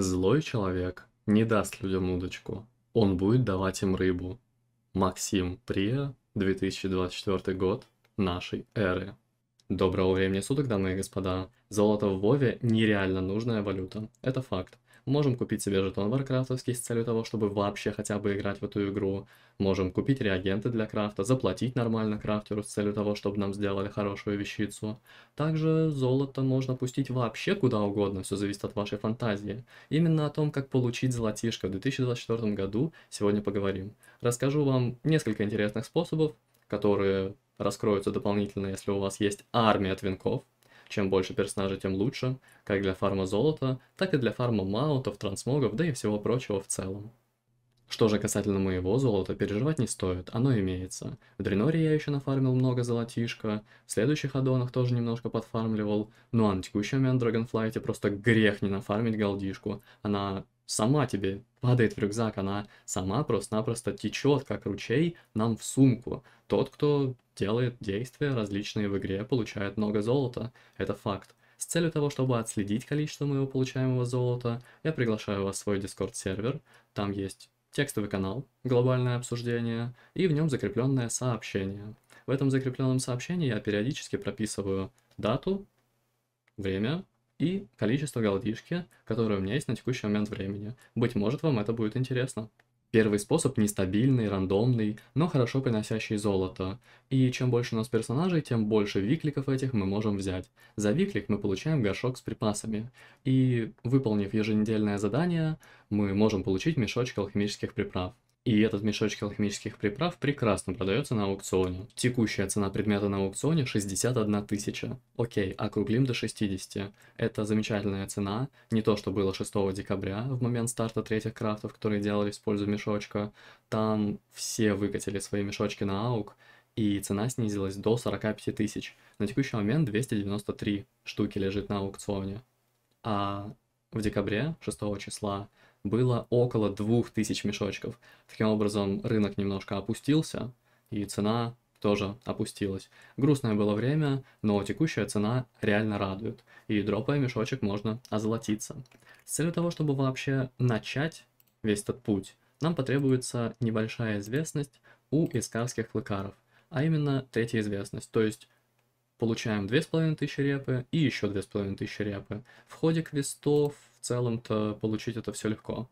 Злой человек не даст людям удочку, он будет давать им рыбу. Максим Прия, 2024 год нашей эры. Доброго времени суток, дамы и господа. Золото в Вове нереально нужная валюта. Это факт. Можем купить себе жетон варкрафтовский с целью того, чтобы вообще хотя бы играть в эту игру. Можем купить реагенты для крафта, заплатить нормально крафтеру с целью того, чтобы нам сделали хорошую вещицу. Также золото можно пустить вообще куда угодно, все зависит от вашей фантазии. Именно о том, как получить золотишко в 2024 году, сегодня поговорим. Расскажу вам несколько интересных способов, которые раскроются дополнительно, если у вас есть армия твинков, чем больше персонажей, тем лучше, как для фарма золота, так и для фарма маунтов, трансмогов, да и всего прочего в целом. Что же касательно моего золота, переживать не стоит, оно имеется. В Дреноре я еще нафармил много золотишка, в следующих аддонах тоже немножко подфармливал, ну а на текущий момент в Dragonflight просто грех не нафармить голдишку, она сама тебе падает в рюкзак, она сама просто-напросто течет, как ручей, нам в сумку. Тот, кто делает действия различные в игре, получает много золота. Это факт. С целью того, чтобы отследить количество моего получаемого золота, я приглашаю вас в свой Discord-сервер. Там есть текстовый канал, глобальное обсуждение, и в нем закрепленное сообщение. В этом закрепленном сообщении я периодически прописываю дату, время и количество голдишки, которое у меня есть на текущий момент времени. Быть может, вам это будет интересно. Первый способ нестабильный, рандомный, но хорошо приносящий золото. И чем больше у нас персонажей, тем больше викликов этих мы можем взять. За виклик мы получаем горшок с припасами. И выполнив еженедельное задание, мы можем получить мешочек алхимических приправ. И этот мешочек алхимических приправ прекрасно продается на аукционе. Текущая цена предмета на аукционе 61 тысяча. Окей, округлим до 60. Это замечательная цена, не то что было 6 декабря, в момент старта третьих крафтов, которые делали в пользу мешочка. Там все выкатили свои мешочки на аук, и цена снизилась до 45 тысяч. На текущий момент 293 штуки лежит на аукционе. А в декабре, 6 числа, было около 2000 мешочков. Таким образом, рынок немножко опустился, и цена тоже опустилась. Грустное было время, но текущая цена реально радует, и дропая мешочек можно озолотиться. С целью того, чтобы вообще начать весь этот путь, нам потребуется небольшая известность у искарских клыкаров, а именно третья известность, то есть получаем 2500 репы и еще 2500 репы. В ходе квестов, целом-то получить это все легко.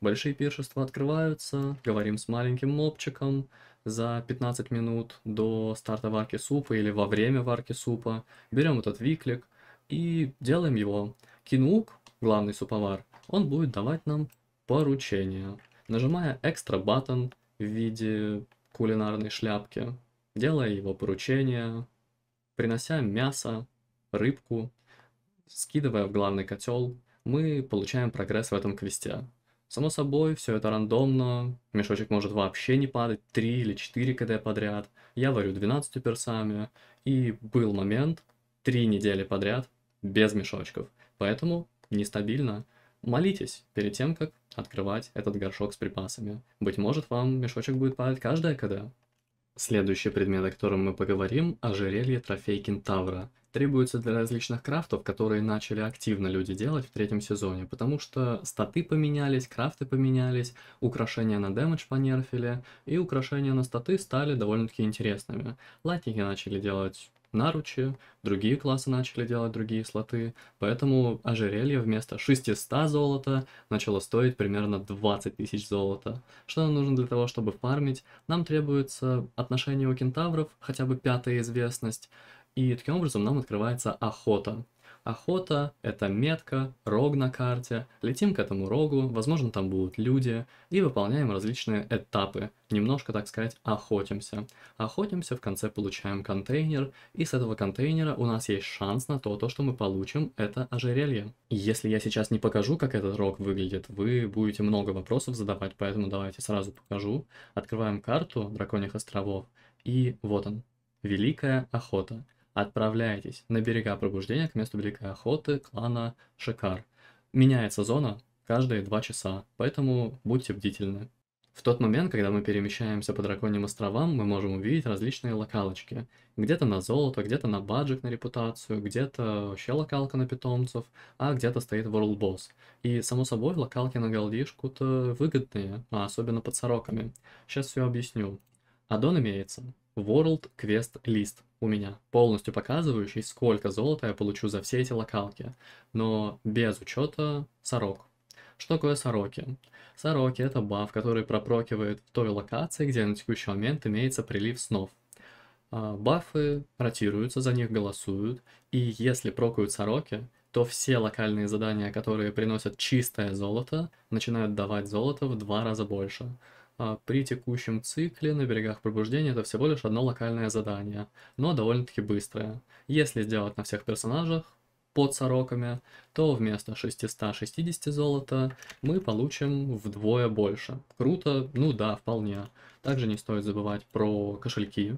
Большие пиршества открываются, говорим с маленьким мопчиком за 15 минут до старта варки супа или во время варки супа. Берем этот виклик и делаем его. Кинук, главный суповар, он будет давать нам поручения. Нажимая экстра батон в виде кулинарной шляпки, делая его поручения, принося мясо, рыбку, скидывая в главный котел, мы получаем прогресс в этом квесте. Само собой, все это рандомно, мешочек может вообще не падать 3 или 4 кд подряд, я варю 12 персами, и был момент 3 недели подряд без мешочков, поэтому нестабильно. Молитесь перед тем, как открывать этот горшок с припасами. Быть может, вам мешочек будет падать каждое кд. Следующий предмет, о котором мы поговорим, ожерелье трофей кентавра. Требуется для различных крафтов, которые начали активно люди делать в третьем сезоне, потому что статы поменялись, крафты поменялись, украшения на дэмэдж понерфили, и украшения на статы стали довольно-таки интересными. Латики начали делать наручи, другие классы начали делать другие слоты, поэтому ожерелье вместо 600 золота начало стоить примерно 20 тысяч золота. Что нам нужно для того, чтобы фармить? Нам требуется отношение у кентавров, хотя бы пятая известность, и таким образом нам открывается охота. Охота – это метка, рог на карте, летим к этому рогу, возможно, там будут люди, и выполняем различные этапы, немножко, так сказать, охотимся. Охотимся, в конце получаем контейнер, и с этого контейнера у нас есть шанс на то, то что мы получим это ожерелье. Если я сейчас не покажу, как этот рог выглядит, вы будете много вопросов задавать, поэтому давайте сразу покажу. Открываем карту Драконьих островов, и вот он. Великая охота отправляетесь на берега пробуждения к месту великой охоты клана Шикар. Меняется зона каждые два часа, поэтому будьте бдительны. В тот момент, когда мы перемещаемся по драконьим островам, мы можем увидеть различные локалочки. Где-то на золото, где-то на баджик на репутацию, где-то вообще локалка на питомцев, а где-то стоит World Boss. И, само собой, локалки на голдишку-то выгодные, а особенно под сороками. Сейчас все объясню. Аддон имеется. World Quest лист у меня, полностью показывающий, сколько золота я получу за все эти локалки, но без учета сорок. Что такое сороки? Сороки это баф, который пропрокивает в той локации, где на текущий момент имеется прилив снов. А, бафы ротируются, за них голосуют, и если прокают сороки, то все локальные задания, которые приносят чистое золото, начинают давать золото в два раза больше. А, при текущем цикле на берегах пробуждения это всего лишь одно локальное задание, но довольно-таки быстрое. Если сделать на всех персонажах под сороками, то вместо 660 золота мы получим вдвое больше. Круто? Ну да, вполне. Также не стоит забывать про кошельки,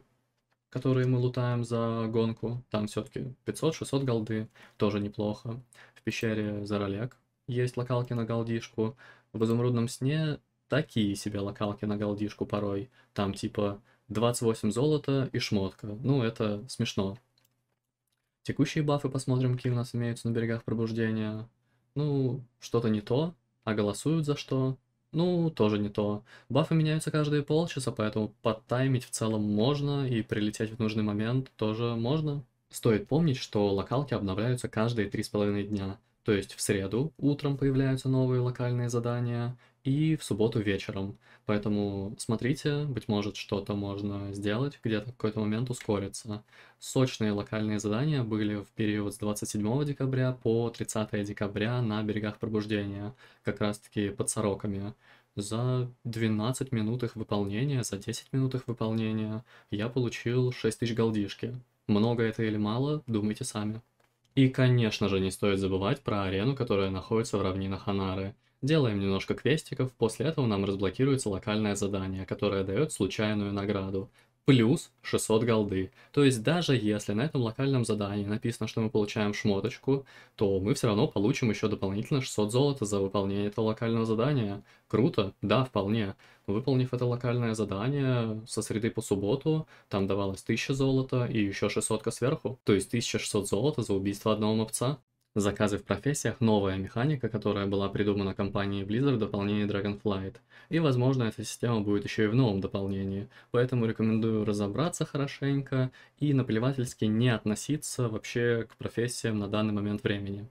которые мы лутаем за гонку. Там все-таки 500-600 голды, тоже неплохо. В пещере Заролек есть локалки на голдишку. В изумрудном сне такие себе локалки на голдишку порой. Там типа 28 золота и шмотка. Ну, это смешно. Текущие бафы посмотрим, какие у нас имеются на берегах пробуждения. Ну, что-то не то. А голосуют за что? Ну, тоже не то. Бафы меняются каждые полчаса, поэтому подтаймить в целом можно, и прилететь в нужный момент тоже можно. Стоит помнить, что локалки обновляются каждые 3,5 дня. То есть в среду утром появляются новые локальные задания и в субботу вечером. Поэтому смотрите, быть может, что-то можно сделать, где-то в какой-то момент ускориться. Сочные локальные задания были в период с 27 декабря по 30 декабря на берегах пробуждения, как раз-таки под сороками. За 12 минут их выполнения, за 10 минут их выполнения я получил 6000 голдишки. Много это или мало, думайте сами. И, конечно же, не стоит забывать про арену, которая находится в равнинах Анары. Делаем немножко квестиков, после этого нам разблокируется локальное задание, которое дает случайную награду плюс 600 голды. То есть даже если на этом локальном задании написано, что мы получаем шмоточку, то мы все равно получим еще дополнительно 600 золота за выполнение этого локального задания. Круто? Да, вполне. Выполнив это локальное задание со среды по субботу, там давалось 1000 золота и еще 600 сверху. То есть 1600 золота за убийство одного мопца. Заказы в профессиях – новая механика, которая была придумана компанией Blizzard в дополнении Dragonflight. И, возможно, эта система будет еще и в новом дополнении. Поэтому рекомендую разобраться хорошенько и наплевательски не относиться вообще к профессиям на данный момент времени.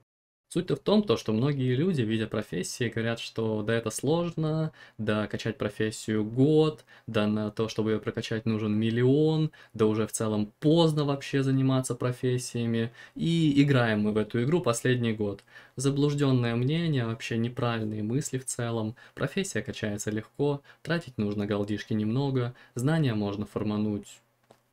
Суть-то в том, то, что многие люди, видя профессии, говорят, что да, это сложно, да, качать профессию год, да, на то, чтобы ее прокачать, нужен миллион, да уже в целом поздно вообще заниматься профессиями, и играем мы в эту игру последний год. Заблужденное мнение, вообще неправильные мысли в целом, профессия качается легко, тратить нужно голдишки немного, знания можно формануть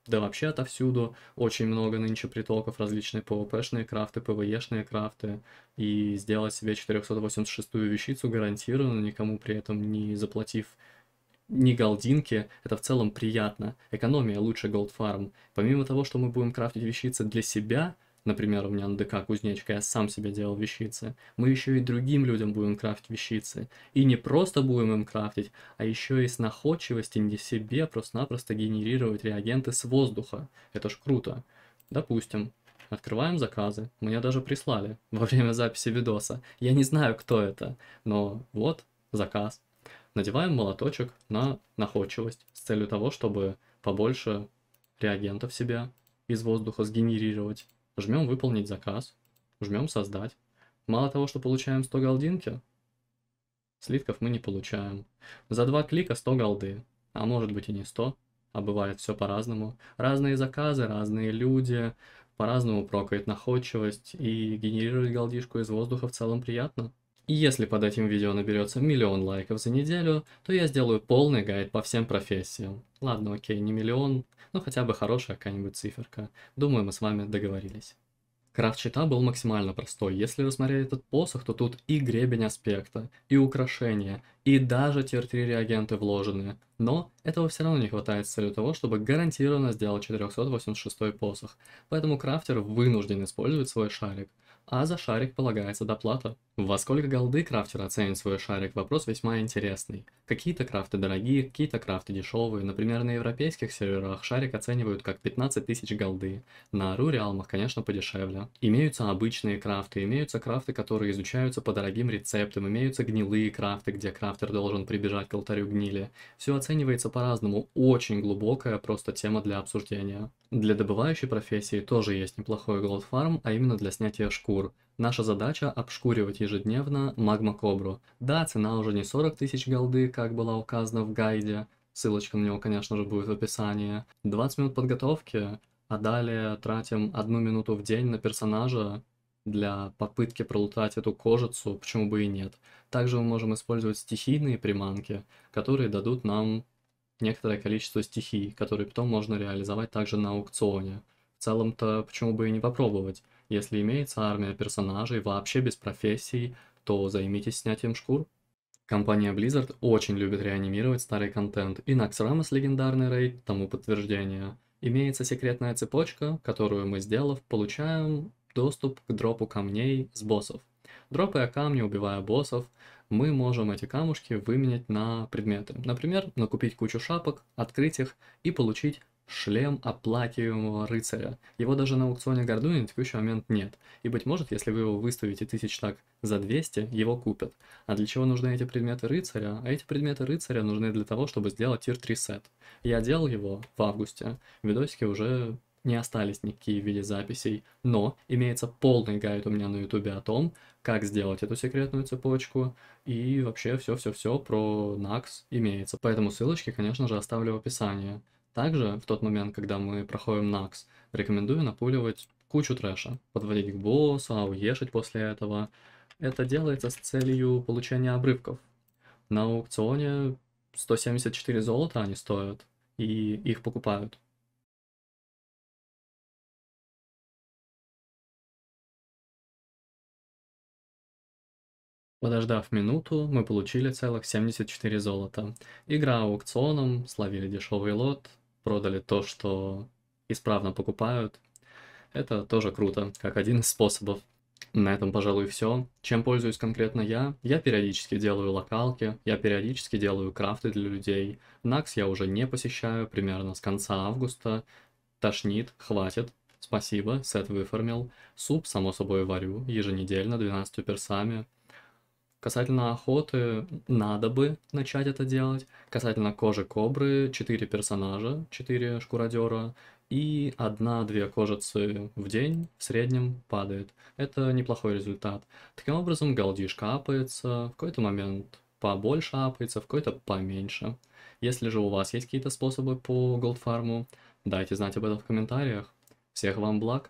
да вообще отовсюду очень много нынче притоков, различные PvP-шные крафты, PvE-шные крафты, и сделать себе 486-ю вещицу гарантированно, никому при этом не заплатив ни голдинки, это в целом приятно. Экономия лучше голдфарм. Помимо того, что мы будем крафтить вещицы для себя, Например, у меня на ДК кузнечка, я сам себе делал вещицы. Мы еще и другим людям будем крафтить вещицы. И не просто будем им крафтить, а еще и с находчивости не себе просто-напросто генерировать реагенты с воздуха. Это ж круто. Допустим, Открываем заказы. Мне даже прислали во время записи видоса. Я не знаю, кто это, но вот заказ. Надеваем молоточек на находчивость с целью того, чтобы побольше реагентов себе из воздуха сгенерировать жмем выполнить заказ, жмем создать. Мало того, что получаем 100 голдинки, слитков мы не получаем. За два клика 100 голды, а может быть и не 100, а бывает все по-разному. Разные заказы, разные люди, по-разному прокает находчивость, и генерировать голдишку из воздуха в целом приятно. И если под этим видео наберется миллион лайков за неделю, то я сделаю полный гайд по всем профессиям. Ладно, окей, не миллион, но хотя бы хорошая какая-нибудь циферка. Думаю, мы с вами договорились. Крафт щита был максимально простой. Если рассмотреть этот посох, то тут и гребень аспекта, и украшения, и даже тир-3 реагенты вложены. Но этого все равно не хватает с целью того, чтобы гарантированно сделать 486 посох. Поэтому крафтер вынужден использовать свой шарик а за шарик полагается доплата. Во сколько голды крафтер оценит свой шарик, вопрос весьма интересный. Какие-то крафты дорогие, какие-то крафты дешевые. Например, на европейских серверах шарик оценивают как 15 тысяч голды. На ару реалмах, конечно, подешевле. Имеются обычные крафты, имеются крафты, которые изучаются по дорогим рецептам, имеются гнилые крафты, где крафтер должен прибежать к алтарю гнили. Все оценивается по-разному, очень глубокая просто тема для обсуждения. Для добывающей профессии тоже есть неплохой голд фарм, а именно для снятия шкур – Наша задача обшкуривать ежедневно магма-кобру. Да, цена уже не 40 тысяч голды, как была указана в гайде, ссылочка на него, конечно же, будет в описании. 20 минут подготовки, а далее тратим одну минуту в день на персонажа, для попытки пролутать эту кожицу, почему бы и нет. Также мы можем использовать стихийные приманки, которые дадут нам некоторое количество стихий, которые потом можно реализовать также на аукционе. В целом-то почему бы и не попробовать? Если имеется армия персонажей вообще без профессий, то займитесь снятием шкур. Компания Blizzard очень любит реанимировать старый контент, и Наксрамос легендарный рейд тому подтверждение. Имеется секретная цепочка, которую мы, сделав, получаем доступ к дропу камней с боссов. Дропая камни, убивая боссов, мы можем эти камушки выменять на предметы. Например, накупить кучу шапок, открыть их и получить Шлем оплакиваемого рыцаря. Его даже на аукционе Гордуни на текущий момент нет. И, быть может, если вы его выставите тысяч так за 200, его купят. А для чего нужны эти предметы рыцаря? А эти предметы рыцаря нужны для того, чтобы сделать тир-3 сет. Я делал его в августе. Видосики уже не остались никакие в виде записей, но имеется полный гайд у меня на ютубе о том, как сделать эту секретную цепочку, и вообще все-все-все про накс имеется. Поэтому ссылочки, конечно же, оставлю в описании. Также в тот момент, когда мы проходим Накс, рекомендую напуливать кучу трэша, подводить к боссу, а уешить после этого. Это делается с целью получения обрывков. На аукционе 174 золота они стоят, и их покупают. Подождав минуту, мы получили целых 74 золота. Игра аукционом, словили дешевый лот, продали то, что исправно покупают. Это тоже круто, как один из способов. На этом, пожалуй, все. Чем пользуюсь конкретно я? Я периодически делаю локалки, я периодически делаю крафты для людей. Накс я уже не посещаю примерно с конца августа. Тошнит, хватит, Спасибо, сет выформил. Суп, само собой, варю еженедельно 12 персами. Касательно охоты, надо бы начать это делать. Касательно кожи кобры, 4 персонажа, 4 шкуродера, и одна-две кожицы в день в среднем падает. Это неплохой результат. Таким образом, голдиш капается, в какой-то момент побольше апается, в какой-то поменьше. Если же у вас есть какие-то способы по голдфарму, дайте знать об этом в комментариях. Всех вам благ!